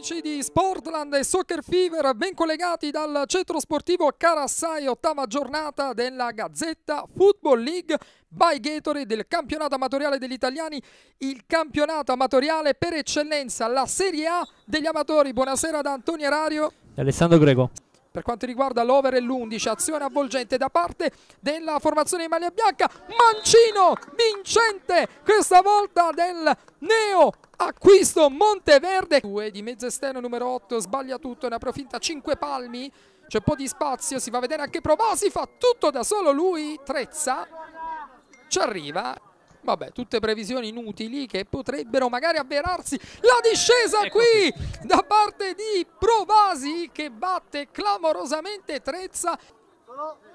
Amici di Sportland e Soccer Fever ben collegati dal centro sportivo Carassai, ottava giornata della Gazzetta Football League by Gatorade del campionato amatoriale degli italiani, il campionato amatoriale per eccellenza, la Serie A degli amatori. Buonasera da Antonio Erario e Alessandro Greco per quanto riguarda l'over e l'11 azione avvolgente da parte della formazione di maglia bianca Mancino vincente questa volta del neo acquisto Monteverde 2 di mezzo esterno numero 8 sbaglia tutto ne approfitta 5 palmi c'è un po' di spazio si fa vedere anche Provosi fa tutto da solo lui Trezza ci arriva Vabbè, tutte previsioni inutili che potrebbero magari avverarsi. La discesa ecco qui sì. da parte di Provasi che batte clamorosamente Trezza.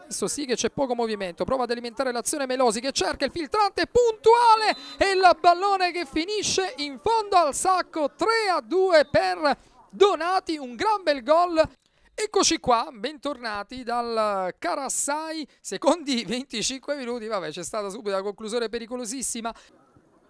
Adesso sì che c'è poco movimento, prova ad alimentare l'azione Melosi che cerca il filtrante puntuale e il pallone che finisce in fondo al sacco 3 a 2 per Donati, un gran bel gol. Eccoci qua, bentornati dal Carassai, secondi 25 minuti, vabbè c'è stata subito la conclusione pericolosissima.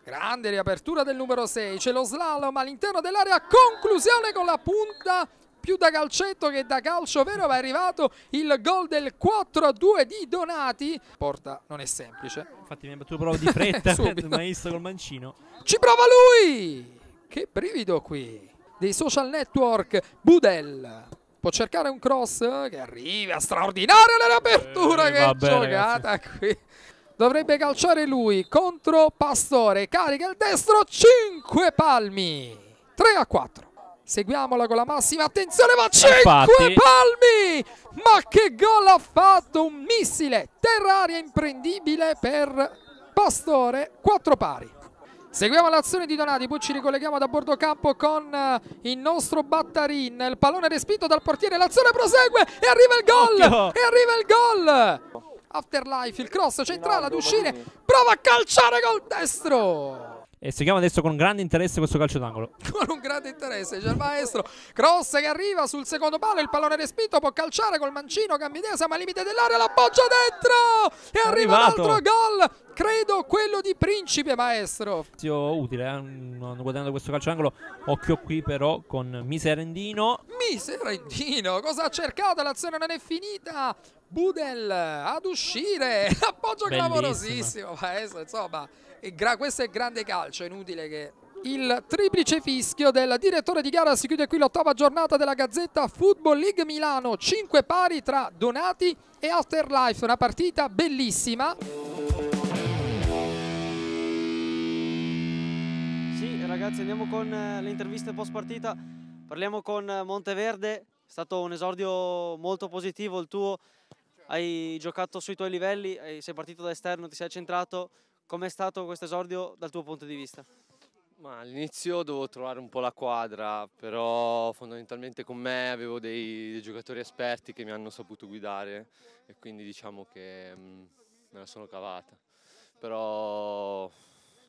Grande riapertura del numero 6, c'è lo slalom all'interno dell'area, conclusione con la punta più da calcetto che da calcio vero ma è arrivato il gol del 4 2 di Donati porta non è semplice infatti mi ha battuto proprio di fretta il maestro col mancino ci prova lui che brivido qui dei social network Budel può cercare un cross eh, che arriva, straordinaria l'apertura eh, che vabbè, giocata ragazzi. qui. Dovrebbe calciare lui contro Pastore, carica il destro, 5 palmi, 3 a 4. Seguiamola con la massima, attenzione, ma 5 Infatti. palmi! Ma che gol ha fatto, un missile, terra-aria imprendibile per Pastore, 4 pari. Seguiamo l'azione di Donati, poi ci ricolleghiamo da bordo campo con eh, il nostro Battarin. Il pallone respinto dal portiere, l'azione prosegue e arriva il gol! Occhio. E arriva il gol! Afterlife, il cross centrale ad uscire, prova a calciare col destro! E seguiamo adesso con grande interesse questo calcio d'angolo. Con un grande interesse, c'è il maestro. Cross che arriva sul secondo palo, il pallone respinto, può calciare col mancino, idea, siamo al limite dell'area, la boccia dentro! E arriva un altro gol! credo quello di Principe Maestro. Utile, eh? non mm, guadagnando questo calciangolo. Occhio qui però con Miserendino. Miserendino, cosa ha cercato? L'azione non è finita. Budel ad uscire, appoggio Bellissima. clamorosissimo. Maestro, insomma, è questo è grande calcio, è inutile che il triplice fischio del direttore di gara si chiude qui l'ottava giornata della Gazzetta Football League Milano 5 pari tra Donati e Afterlife una partita bellissima Sì, ragazzi, andiamo con eh, le interviste post partita. Parliamo con eh, Monteverde, è stato un esordio molto positivo il tuo. Hai giocato sui tuoi livelli, sei partito da esterno, ti sei centrato. Com'è stato questo esordio dal tuo punto di vista? all'inizio dovevo trovare un po' la quadra, però fondamentalmente con me avevo dei, dei giocatori esperti che mi hanno saputo guidare e quindi diciamo che mh, mm, me la sono cavata. Però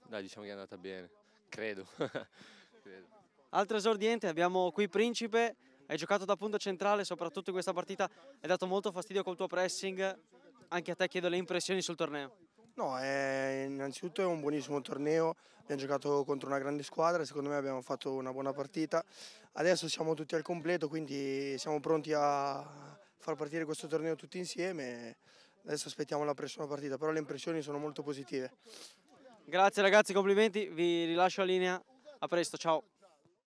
dai, diciamo che è andata bene. Credo. Credo. Altro esordiente, abbiamo qui Principe, hai giocato da punto centrale, soprattutto in questa partita hai dato molto fastidio col tuo pressing, anche a te chiedo le impressioni sul torneo. No, è, innanzitutto è un buonissimo torneo, abbiamo giocato contro una grande squadra, secondo me abbiamo fatto una buona partita, adesso siamo tutti al completo quindi siamo pronti a far partire questo torneo tutti insieme, adesso aspettiamo la prossima partita, però le impressioni sono molto positive. Grazie ragazzi, complimenti, vi rilascio la linea, a presto, ciao.